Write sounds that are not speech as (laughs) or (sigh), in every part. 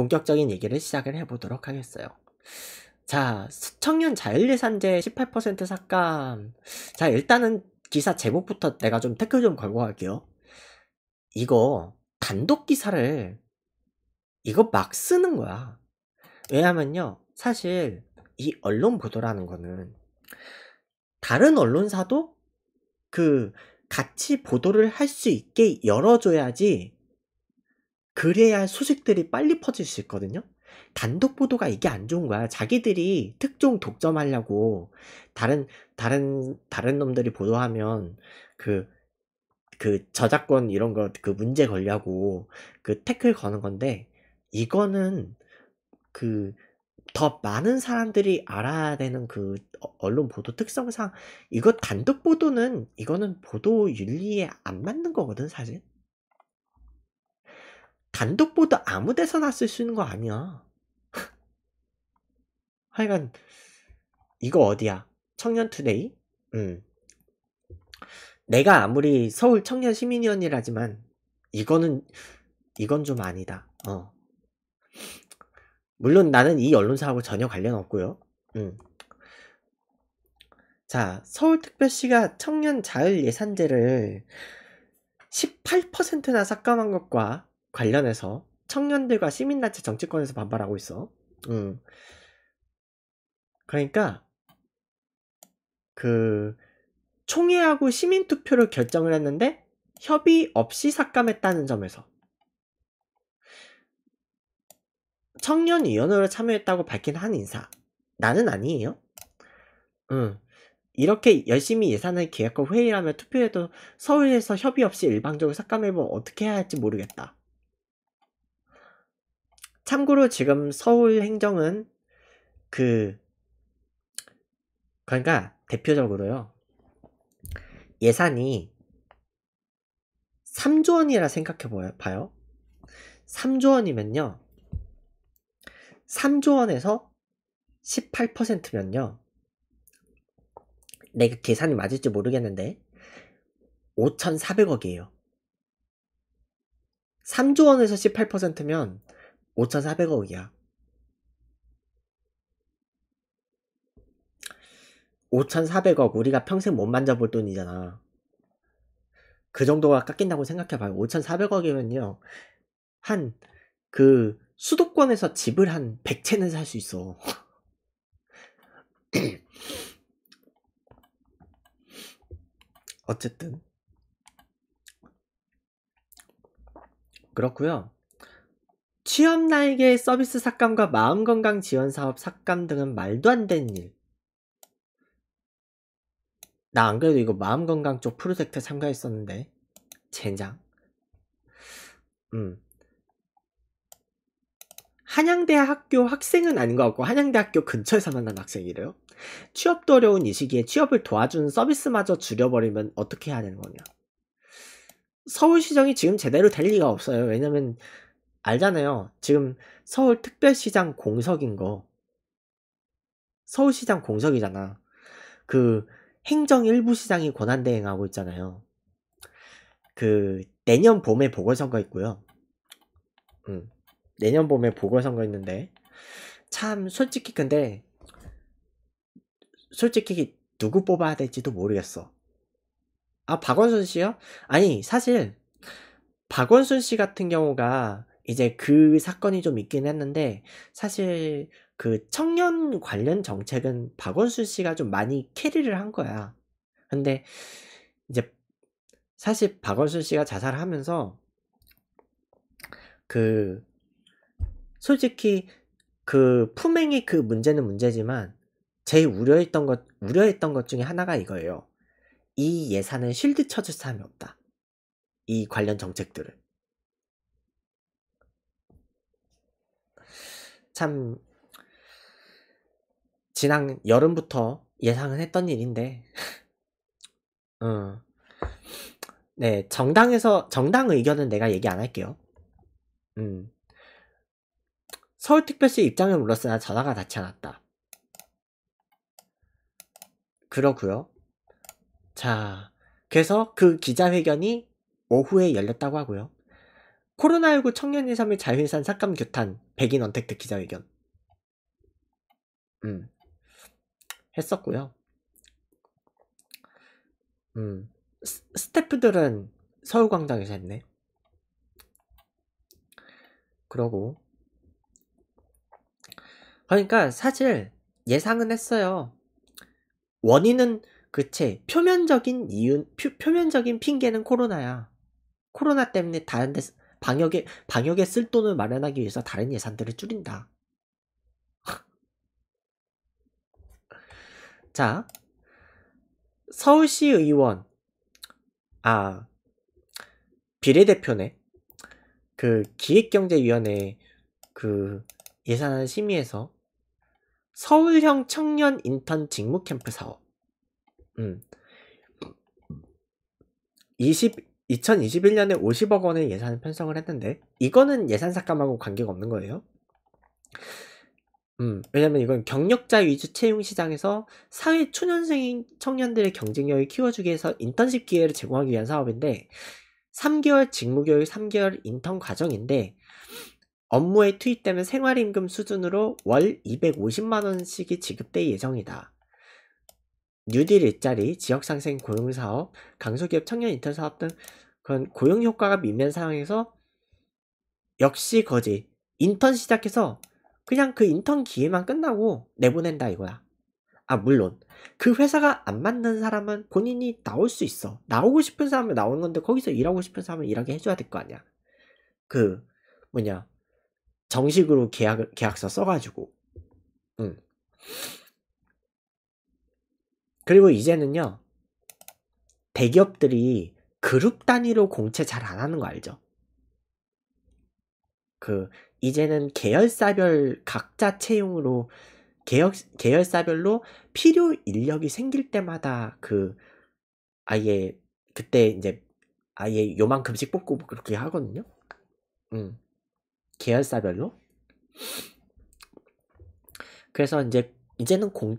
본격적인 얘기를 시작을 해보도록 하겠어요. 자, 청년 자율예산제 18% 삭감. 자, 일단은 기사 제목부터 내가 좀 태클 좀 걸고 갈게요. 이거 단독 기사를 이거 막 쓰는 거야. 왜냐면요. 사실 이 언론 보도라는 거는 다른 언론사도 그 같이 보도를 할 수 있게 열어줘야지 그래야 소식들이 빨리 퍼질 수 있거든요. 단독 보도가 이게 안 좋은 거야. 자기들이 특종 독점하려고 다른 다른 다른 놈들이 보도하면 그그 그 저작권 이런 거 그 문제 걸려고 그 태클 거는 건데 이거는 그 더 많은 사람들이 알아야 되는 그 어, 언론 보도 특성상 이거 단독 보도는 이거는 보도 윤리에 안 맞는 거거든 사실 단독 보드 아무 데서나 쓸 수 있는 거 아니야. (laughs) 하여간 이거 어디야? 청년투데이? 음. 내가 아무리 서울 청년 시민위원이라지만 이거는 이건 좀 아니다. 어. 물론 나는 이 언론사하고 전혀 관련 없고요. 음. 자, 서울특별시가 청년 자율 예산제를 18%나 삭감한 것과 관련해서 청년들과 시민단체 정치권에서 반발하고 있어. 음. 그러니까 그 총회하고 시민 투표를 결정을 했는데 협의 없이 삭감했다는 점에서 청년위원회로 참여했다고 밝힌 한 인사 나는 아니에요. 음. 이렇게 열심히 예산을 계획과 회의를 하며 투표해도 서울에서 협의 없이 일방적으로 삭감해보면 어떻게 해야 할지 모르겠다. 참고로 지금 서울 행정은 그 그러니까 대표적으로요. 예산이 3조 원이라 생각해 봐요. 3조 원이면요. 3조 원에서 18%면요. 내가 그 계산이 맞을지 모르겠는데 5,400억이에요. 3조 원에서 18%면 5,400억이야. 5,400억 우리가 평생 못 만져볼 돈이잖아. 그 정도가 깎인다고 생각해봐요. 5,400억이면요. 한 그 수도권에서 집을 한 100채는 살 수 있어. (clears throat) 어쨌든 그렇구요 취업 날개 서비스 삭감과 마음건강 지원 사업 삭감 등은 말도 안 되는 일. 나 안 그래도 이거 마음건강 쪽 프로젝트 참가했었는데. 젠장. 음. 한양대 학교 학생은 아닌 것 같고 한양대 학교 근처에서 만난 학생이래요. 취업도 어려운 이 시기에 취업을 도와준 서비스마저 줄여버리면 어떻게 해야 되는 거냐. 서울시정이 지금 제대로 될 리가 없어요. 왜냐면 알잖아요. 지금 서울특별시장 공석인 거. 서울시장 공석이잖아. 그 행정 일부 시장이 권한 대행하고 있잖아요. 그 내년 봄에 보궐선거 있고요. 음. 내년 봄에 보궐선거 있는데 참 솔직히 근데 솔직히 누구 뽑아야 될지도 모르겠어. 아 박원순 씨요? 아니 사실 박원순 씨 같은 경우가 이제 그 사건이 좀 있긴 했는데 사실 그 청년 관련 정책은 박원순 씨가 좀 많이 캐리를 한 거야. 근데 이제 사실 박원순 씨가 자살하면서 그 솔직히 그 품행이 그 문제는 문제지만 제일 우려했던 것 우려했던 것 중에 하나가 이거예요. 이 예산은 실드 쳐줄 사람이 없다. 이 관련 정책들을. 참 지난 여름부터 예상은 했던 일인데 음. (laughs) 네 정당에서 정당 의견은 내가 얘기 안 할게요 음. 서울특별시 입장을 물었으나 전화가 닿지 않았다 그러고요 자 그래서 그 기자회견이 오후에 열렸다고 하고요 코로나19 청년 2 3및 자유인산 삭감 규탄 백인 언택트 기자회견 음 했었고요 음 스, 스태프들은 서울광장에서 했네 그러고 그러니까 사실 예상은 했어요. 원인은 그체 표면적인 이유 표, 면적인 핑계는 코로나야. 코로나 때문에 다른 데서 방역에 방역에 쓸 돈을 마련하기 위해서 다른 예산들을 줄인다. (laughs) 자, 서울시 의원 아 비례대표네 그 기획경제위원회 그 예산안 심의에서 서울형 청년 인턴 직무 캠프 사업 음. 2021년에 50억 원의 예산을 편성을 했는데 이거는 예산 삭감하고 관계가 없는 거예요. 음, 왜냐면 이건 경력자 위주 채용 시장에서 사회 초년생인 청년들의 경쟁력을 키워주기 위해서 인턴십 기회를 제공하기 위한 사업인데 3개월 직무교육 3개월 인턴 과정인데 업무에 투입되면 생활임금 수준으로 월 250만원씩이 지급될 예정이다. 뉴딜 일자리, 지역상생 고용사업, 강소기업 청년 인턴 사업 등 그런 고용 효과가 미면한 상황에서 역시 거지. 인턴 시작해서 그냥 그 인턴 기회만 끝나고 내보낸다 이거야. 아, 물론. 그 회사가 안 맞는 사람은 본인이 나올 수 있어. 나오고 싶은 사람은 나오는 건데 거기서 일하고 싶은 사람은 일하게 해줘야 될 거 아니야. 그, 뭐냐. 정식으로 계약, 계약서 써가지고. 응. 그리고 이제는요. 대기업들이 그룹 단위로 공채 잘 안 하는 거 알죠? 그 이제는 계열사별 각자 채용으로 계열, 계열사별로 필요 인력이 생길 때마다 그 아예 그때 이제 아예 요만큼씩 뽑고 뭐 그렇게 하거든요. 음. 계열사별로. 그래서 이제 이제는 공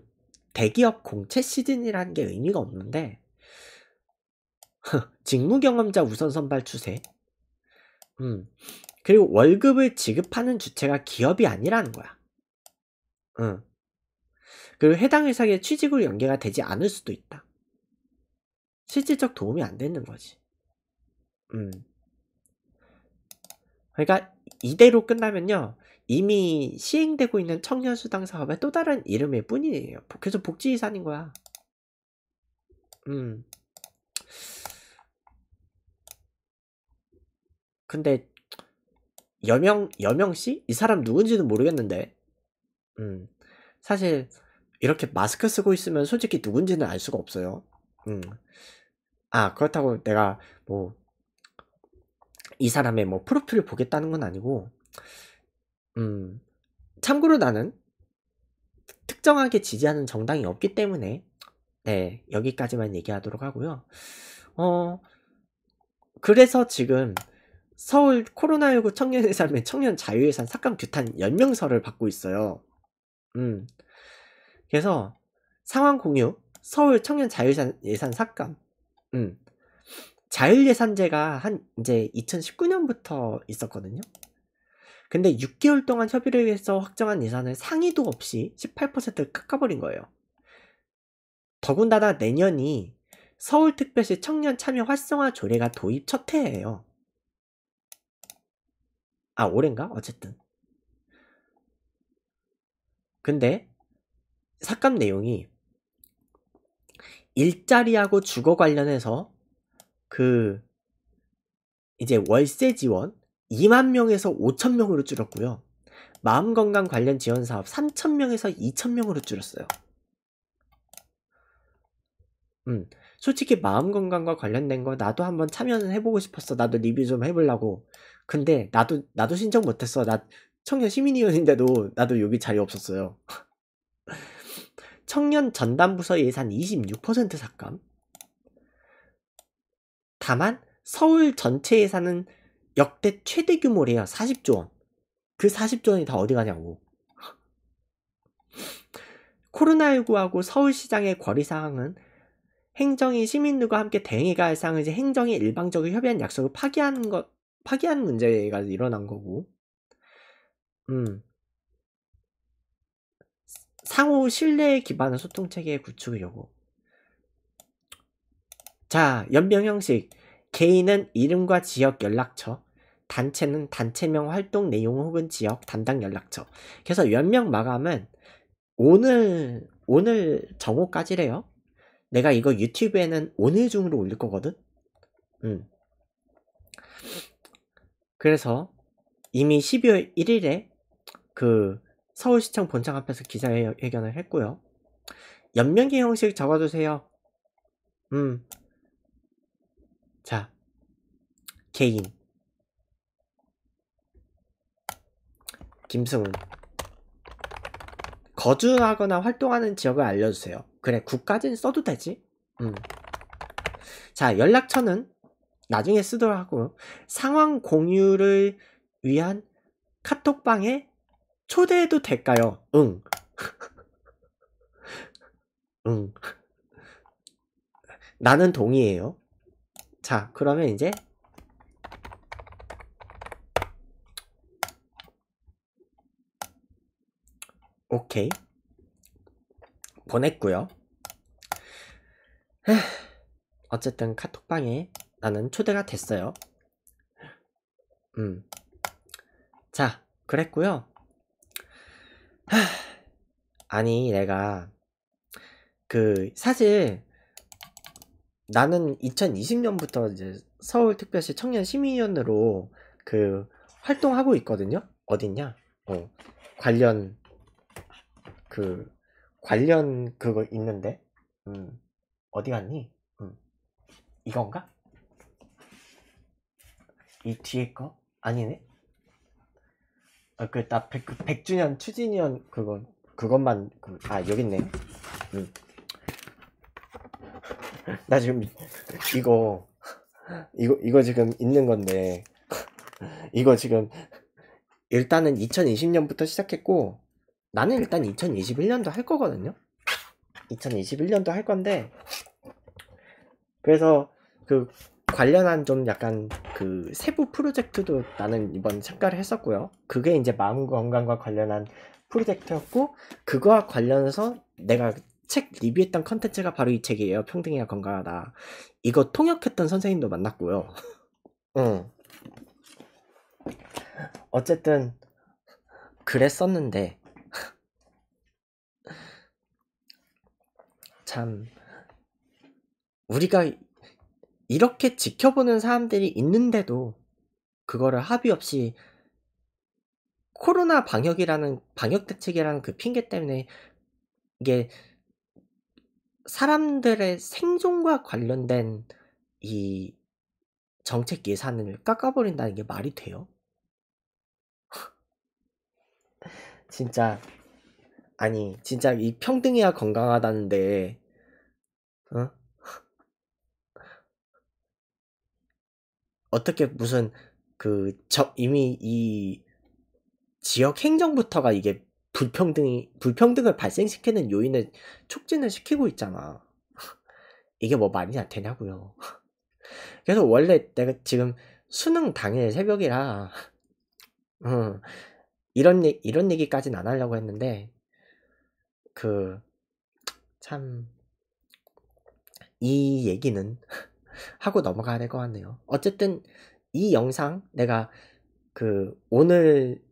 대기업 공채 시즌이라는 게 의미가 없는데 (laughs) 직무 경험자 우선 선발 추세 음. 그리고 월급을 지급하는 주체가 기업이 아니라는 거야 음. 그리고 해당 회사의 취직으로 연계가 되지 않을 수도 있다 실질적 도움이 안 되는 거지 음. 그러니까 이대로 끝나면요 이미 시행되고 있는 청년수당 사업의 또 다른 이름일 뿐이에요. 계속 복지이산인 거야. 음. 근데 여명 여명 씨? 이 사람 누군지는 모르겠는데. 음. 사실 이렇게 마스크 쓰고 있으면 솔직히 누군지는 알 수가 없어요. 음. 아, 그렇다고 내가 뭐 이 사람의 뭐 프로필을 보겠다는 건 아니고 음. 참고로 나는 특정하게 지지하는 정당이 없기 때문에 네, 여기까지만 얘기하도록 하고요. 어, 그래서 지금 서울 코로나19 청년의 산의 청년 자유예산 삭감 규탄 연명서를 받고 있어요. 음. 그래서 상황 공유, 서울 청년 자유예산 예산 삭감. 음. 자율예산제가 한 이제 2019년부터 있었거든요. 근데 6개월 동안 협의를 위 해서 확정한 예산을 상의도 없이 18%를 깎아버린 거예요. 더군다나 내년이 서울특별시 청년 참여 활성화 조례가 도입 첫 해예요. 아, 올해인가? 어쨌든. 근데 삭감 내용이 일자리하고 주거 관련해서 그 이제 월세 지원 2만 명에서 5천 명으로 줄었고요. 마음 건강 관련 지원 사업 3천 명에서 2천 명으로 줄었어요. 음, 솔직히 마음 건강과 관련된 거 나도 한번 참여는 해보고 싶었어. 나도 리뷰 좀 해보려고. 근데 나도 나도 신청 못했어. 나 청년 시민위원인데도 나도 여기 자리 없었어요. (laughs) 청년 전담부서 예산 26% 삭감. 다만 서울 전체 예산은 역대 최대 규모래요. 40조 원. 그 40조 원이 다 어디 가냐고. (laughs) 코로나19하고 서울시장의 거리사항은 행정이 시민들과 함께 대행해가 할 사항은 이제 행정이 일방적으로 협의한 약속을 파기하는 것, 파기한 문제가 일어난 거고. 음. 상호 신뢰에 기반한 소통 체계의 구축을 요구. 자, 연병 형식. 개인은 이름과 지역 연락처, 단체는 단체명 활동 내용 혹은 지역 담당 연락처. 그래서 연명 마감은 오늘 오늘 정오까지래요. 내가 이거 유튜브에는 오늘 중으로 올릴 거거든. 음. 그래서 이미 12월 1일에 그 서울시청 본청 앞에서 기자회견을 했고요. 연명기 형식 적어주세요. 음. 자, 개인 김승훈 거주하거나 활동하는 지역을 알려주세요. 그래, 국까지는 써도 되지. 음. 자, 연락처는 나중에 쓰도록 하고 상황 공유를 위한 카톡방에 초대해도 될까요? 응. (laughs) 응. 나는 동의해요. 자 그러면 이제 오케이 보냈고요 어쨌든 카톡방에 나는 초대가 됐어요 음. 자 그랬고요 아니 내가 그 사실 나는 2020년부터 이제 서울특별시 청년 시민위원으로 그 활동하고 있거든요. 어딨냐? 어, 관련 그 관련 그거 있는데. 음. 어디 갔니? 음. 이건가? 이 뒤에 거? 아니네. 아, 그나 100, 100주년 그 추진위원 그거 그것만 그, 아, 여기 있네요. 음. (laughs) 나 지금 이거 이거 이거 지금 있는 건데 이거 지금 일단은 2020년부터 시작했고 나는 일단 2021년도 할 거거든요. 2021년도 할 건데 그래서 그 관련한 좀 약간 그 세부 프로젝트도 나는 이번 참가를 했었고요. 그게 이제 마음 건강과 관련한 프로젝트였고 그거와 관련해서 내가 책 리뷰했던 컨텐츠가 바로 이 책이에요. 평등해야 건강하다. 이거 통역했던 선생님도 만났고요. 응. 어쨌든 그랬었는데 참 우리가 이렇게 지켜보는 사람들이 있는데도 그거를 합의 없이 코로나 방역이라는 방역 대책이라는 그 핑계 때문에 이게 사람들의 생존과 관련된 이 정책 예산을 깎아버린다는 게 말이 돼요? (laughs) 진짜 아니 진짜 이 평등해야 건강하다는데 어? 어떻게 무슨 그 저, 이미 이 지역 행정부터가 이게 불평등이 불평등을 발생시키는 요인을 촉진을 시키고 있잖아. (laughs) 이게 뭐 말이 안 되냐고요. (laughs) 그래서 원래 내가 지금 수능 당일 새벽이라 음, (laughs) 이런 이런 얘기까지는 안 하려고 했는데 그 참 이 얘기는 하고 넘어가야 될 것 같네요. 어쨌든 이 영상 내가 그 오늘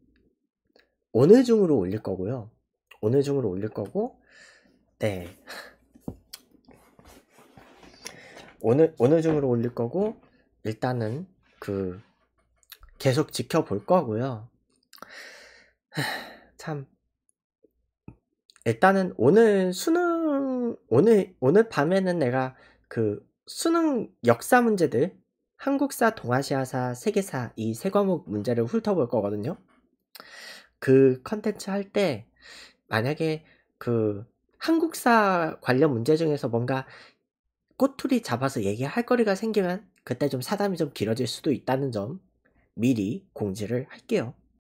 오늘 중으로 올릴 거고요. 오늘 중으로 올릴 거고, 네. 오늘, 오늘 중으로 올릴 거고, 일단은 그, 계속 지켜볼 거고요. (sighs) 참. 일단은 오늘 수능, 오늘, 오늘 밤에는 내가 그 수능 역사 문제들, 한국사, 동아시아사, 세계사 이 세 과목 문제를 훑어볼 거거든요. 그 컨텐츠 할 때 만약에 그 한국사 관련 문제 중에서 뭔가 꼬투리 잡아서 얘기할 거리가 생기면 그때 좀 사담이 좀 길어질 수도 있다는 점 미리 공지를 할게요.